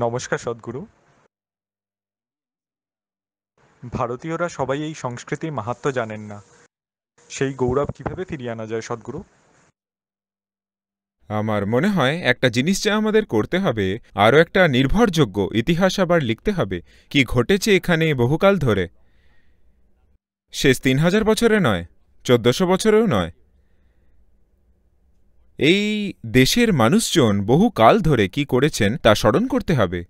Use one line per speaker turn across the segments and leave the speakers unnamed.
নমস্কার সদ্গুরু ভারতীয়রা সবাই এই সংস্কৃতির মাহাত্ম জানেন না সেই গৌরব কিভাবে ফিরিয়ে আনা যায় সদ্গুরু আমার মনে হয় একটা জিনিস যা আমাদের করতে হবে আরও একটা নির্ভরযোগ্য ইতিহাস আবার লিখতে হবে কি ঘটেছে এখানে বহুকাল ধরে শেষ তিন হাজার বছরে নয় চোদ্দশো বছরেও নয় এই দেশের মানুষজন বহু কাল ধরে কি করেছেন তা স্মরণ করতে হবে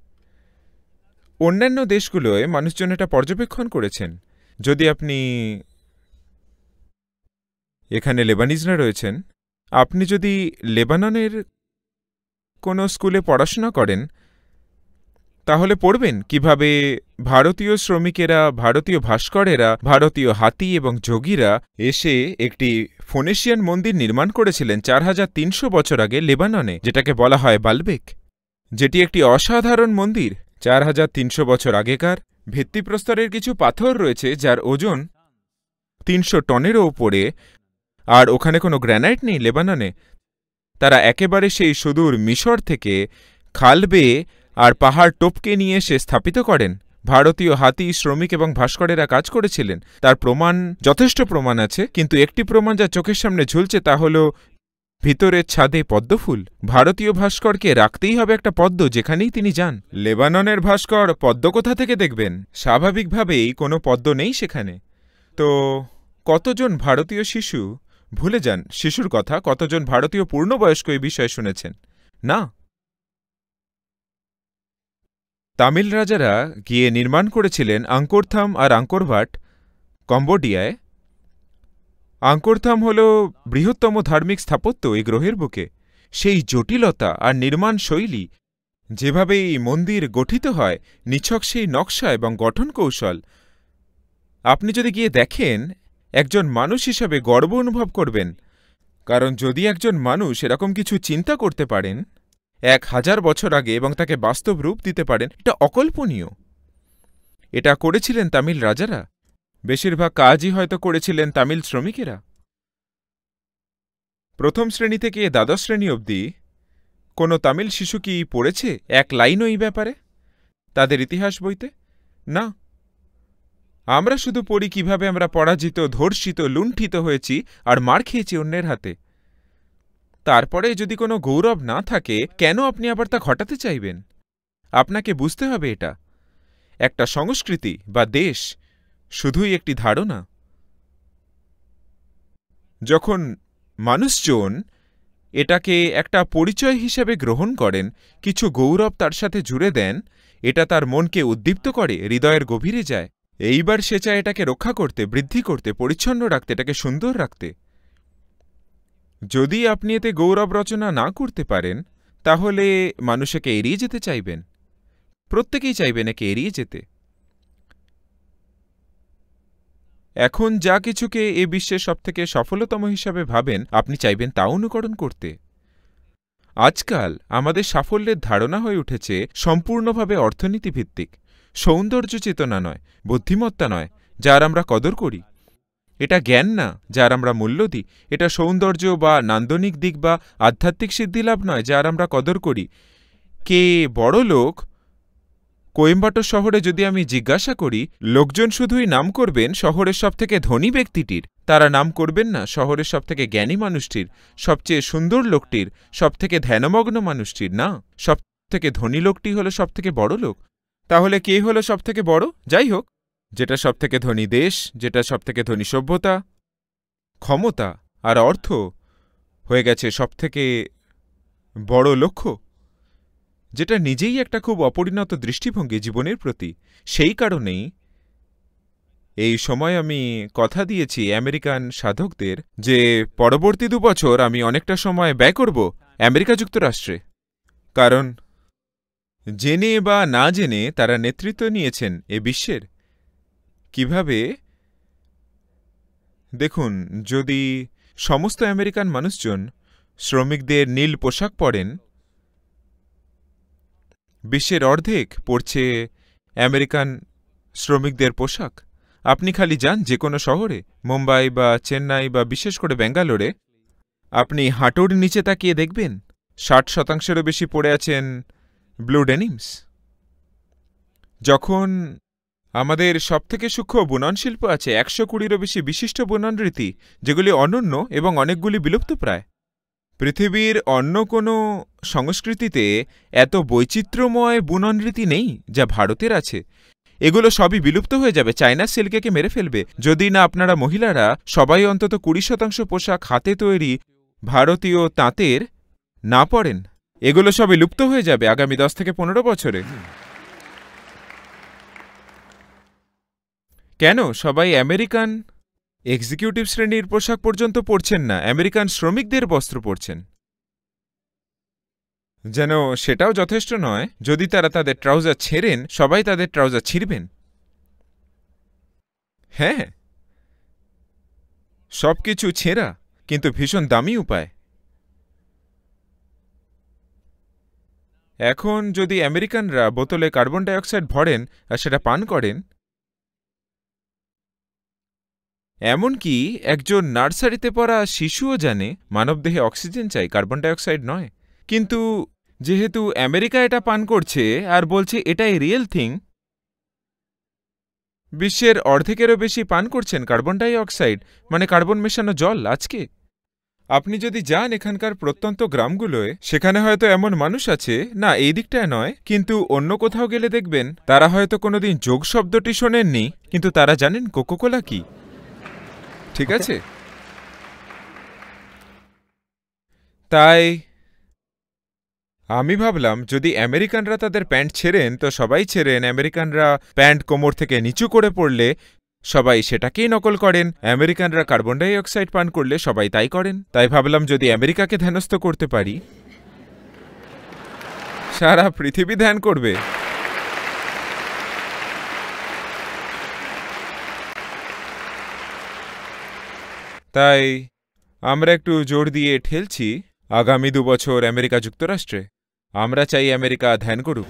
অন্যান্য দেশগুলোয় মানুষজন এটা পর্যবেক্ষণ করেছেন যদি আপনি এখানে লেবানিজরা রয়েছেন আপনি যদি লেবাননের কোনো স্কুলে পড়াশোনা করেন তাহলে পড়বেন কিভাবে ভারতীয় শ্রমিকেরা ভারতীয় ভাস্করেরা ভারতীয় হাতি এবং যোগীরা এসে একটি ফোনেশিয়ান মন্দির নির্মাণ করেছিলেন চার হাজার তিনশো বছর আগে লেবাননে যেটাকে বলা হয় বালবেক যেটি একটি অসাধারণ মন্দির চার হাজার তিনশো বছর আগেকার ভিত্তিপ্রস্তরের কিছু পাথর রয়েছে যার ওজন তিনশো টনেরও ওপরে আর ওখানে কোনো গ্র্যানাইট নেই লেবাননে তারা একেবারে সেই সুদূর মিশর থেকে খাল বেয়ে আর পাহাড় টোপকে নিয়ে সে স্থাপিত করেন ভারতীয় হাতি শ্রমিক এবং ভাস্করেরা কাজ করেছিলেন তার প্রমাণ যথেষ্ট প্রমাণ আছে কিন্তু একটি প্রমাণ যা চোখের সামনে ঝুলছে তা হল ভিতরের ছাদে পদ্মফুল ভারতীয় ভাস্করকে রাখতেই হবে একটা পদ্ম যেখানেই তিনি যান লেবাননের ভাস্কর পদ্ম কোথা থেকে দেখবেন স্বাভাবিকভাবেই কোনো পদ্ম নেই সেখানে তো কতজন ভারতীয় শিশু ভুলে যান শিশুর কথা কতজন ভারতীয় পূর্ণবয়স্ক এই বিষয়ে শুনেছেন না তামিল রাজারা গিয়ে নির্মাণ করেছিলেন আঙ্কোরথাম আর আঙ্কোরভাট কম্বোডিয়ায় আঙ্কোরথাম হল বৃহত্তম ধার্মিক স্থাপত্য এই গ্রহের বুকে সেই জটিলতা আর নির্মাণ শৈলী যেভাবে এই মন্দির গঠিত হয় নিছক সেই নকশা এবং গঠন কৌশল আপনি যদি গিয়ে দেখেন একজন মানুষ হিসাবে গর্ব অনুভব করবেন কারণ যদি একজন মানুষ এরকম কিছু চিন্তা করতে পারেন এক হাজার বছর আগে এবং তাকে বাস্তব রূপ দিতে পারেন এটা অকল্পনীয় এটা করেছিলেন তামিল রাজারা বেশিরভাগ কাজই হয়তো করেছিলেন তামিল শ্রমিকেরা প্রথম শ্রেণী থেকে দ্বাদশ শ্রেণী অবধি কোনো তামিল শিশু কি পড়েছে এক লাইনও এই ব্যাপারে তাদের ইতিহাস বইতে না আমরা শুধু পড়ি কিভাবে আমরা পরাজিত ধর্ষিত লুণ্ঠিত হয়েছি আর মার খেয়েছি অন্যের হাতে তারপরে যদি কোনো গৌরব না থাকে কেন আপনি আবার তা ঘটাতে চাইবেন আপনাকে বুঝতে হবে এটা একটা সংস্কৃতি বা দেশ শুধুই একটি ধারণা যখন মানুষজন এটাকে একটা পরিচয় হিসেবে গ্রহণ করেন কিছু গৌরব তার সাথে জুড়ে দেন এটা তার মনকে উদ্দীপ্ত করে হৃদয়ের গভীরে যায় এইবার সে চায় এটাকে রক্ষা করতে বৃদ্ধি করতে পরিচ্ছন্ন রাখতে এটাকে সুন্দর রাখতে যদি আপনি এতে গৌরব রচনা না করতে পারেন তাহলে মানুষকে এড়িয়ে যেতে চাইবেন প্রত্যেকেই চাইবেন একে এড়িয়ে যেতে এখন যা কিছুকে এ বিশ্বের সবথেকে সফলতম হিসাবে ভাবেন আপনি চাইবেন তা অনুকরণ করতে আজকাল আমাদের সাফল্যের ধারণা হয়ে উঠেছে সম্পূর্ণভাবে অর্থনীতিভিত্তিক সৌন্দর্য চেতনা নয় বুদ্ধিমত্তা নয় যার আমরা কদর করি এটা জ্ঞান না যার আমরা মূল্য দিই এটা সৌন্দর্য বা নান্দনিক দিক বা আধ্যাত্মিক সিদ্ধিলাভ নয় যার আমরা কদর করি কে বড় লোক কোয়েম্বাটোর শহরে যদি আমি জিজ্ঞাসা করি লোকজন শুধুই নাম করবেন শহরের সবথেকে ধনী ব্যক্তিটির তারা নাম করবেন না শহরের সবথেকে জ্ঞানী মানুষটির সবচেয়ে সুন্দর লোকটির সবথেকে ধ্যানমগ্ন মানুষটির না সবথেকে ধনী লোকটি হলো সবথেকে বড় লোক তাহলে কে হলো সবথেকে বড় যাই হোক যেটা সবথেকে ধনী দেশ যেটা সবথেকে ধনী সভ্যতা ক্ষমতা আর অর্থ হয়ে গেছে সবথেকে বড় লক্ষ্য যেটা নিজেই একটা খুব অপরিণত দৃষ্টিভঙ্গি জীবনের প্রতি সেই কারণেই এই সময় আমি কথা দিয়েছি আমেরিকান সাধকদের যে পরবর্তী দুবছর আমি অনেকটা সময় ব্যয় করব আমেরিকা যুক্তরাষ্ট্রে কারণ জেনে বা না জেনে তারা নেতৃত্ব নিয়েছেন এ বিশ্বের কিভাবে দেখুন যদি সমস্ত আমেরিকান মানুষজন শ্রমিকদের নীল পোশাক পরেন বিশ্বের অর্ধেক পড়ছে আমেরিকান শ্রমিকদের পোশাক আপনি খালি যান যে কোনো শহরে মুম্বাই বা চেন্নাই বা বিশেষ করে ব্যাঙ্গালোরে আপনি হাঁটুর নিচে তাকিয়ে দেখবেন ষাট শতাংশেরও বেশি পড়ে আছেন ব্লু ডেনিমস যখন আমাদের সবথেকে সূক্ষ্ম বুনন শিল্প আছে একশো কুড়িরও বেশি বিশিষ্ট বুনন রীতি যেগুলি অনন্য এবং অনেকগুলি বিলুপ্তপ্রায় পৃথিবীর অন্য কোনো সংস্কৃতিতে এত বৈচিত্র্যময় বুনন রীতি নেই যা ভারতের আছে এগুলো সবই বিলুপ্ত হয়ে যাবে চায়না সিল্কেকে মেরে ফেলবে যদি না আপনারা মহিলারা সবাই অন্তত কুড়ি শতাংশ পোশাক হাতে তৈরি ভারতীয় তাঁতের না পড়েন এগুলো সবই লুপ্ত হয়ে যাবে আগামী দশ থেকে পনেরো বছরে কেন সবাই আমেরিকান এক্সিকিউটিভ শ্রেণীর পোশাক পর্যন্ত পরছেন না আমেরিকান শ্রমিকদের বস্ত্র পরছেন যেন সেটাও যথেষ্ট নয় যদি তারা তাদের ট্রাউজার ছেড়েন সবাই তাদের ট্রাউজার ছিঁড়বেন হ্যাঁ, হ্যাঁ। সব কিছু ছেঁড়া কিন্তু ভীষণ দামি উপায় এখন যদি আমেরিকানরা বোতলে কার্বন ডাইঅক্সাইড ভরেন আর সেটা পান করেন এমনকি একজন নার্সারিতে পড়া শিশুও জানে মানবদেহে অক্সিজেন চাই কার্বন ডাইঅক্সাইড নয় কিন্তু যেহেতু আমেরিকা এটা পান করছে আর বলছে এটাই রিয়েল থিং বিশ্বের অর্ধেকেরও বেশি পান করছেন কার্বন ডাইঅক্সাইড মানে কার্বন মেশানো জল আজকে আপনি যদি যান এখানকার প্রত্যন্ত গ্রামগুলোয় সেখানে হয়তো এমন মানুষ আছে না এই দিকটায় নয় কিন্তু অন্য কোথাও গেলে দেখবেন তারা হয়তো কোনোদিন যোগ শব্দটি শোনেননি কিন্তু তারা জানেন কোকোকোলা কি ঠিক আছে তাই আমি ভাবলাম যদি আমেরিকানরা তাদের প্যান্ট ছেড়েন তো সবাই ছেড়েন আমেরিকানরা প্যান্ট কোমর থেকে নিচু করে পড়লে সবাই সেটাকেই নকল করেন আমেরিকানরা কার্বন ডাইঅক্সাইড পান করলে সবাই তাই করেন তাই ভাবলাম যদি আমেরিকাকে ধ্যানস্থ করতে পারি সারা পৃথিবী ধ্যান করবে তাই আমরা একটু জোর দিয়ে ঠেলছি আগামী দুবছর আমেরিকা যুক্তরাষ্ট্রে আমরা চাই আমেরিকা ধ্যান করুক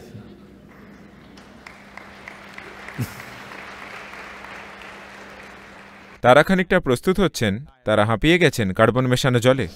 তারা খানিকটা প্রস্তুত হচ্ছেন তারা হাঁপিয়ে গেছেন কার্বন মেশানো জলে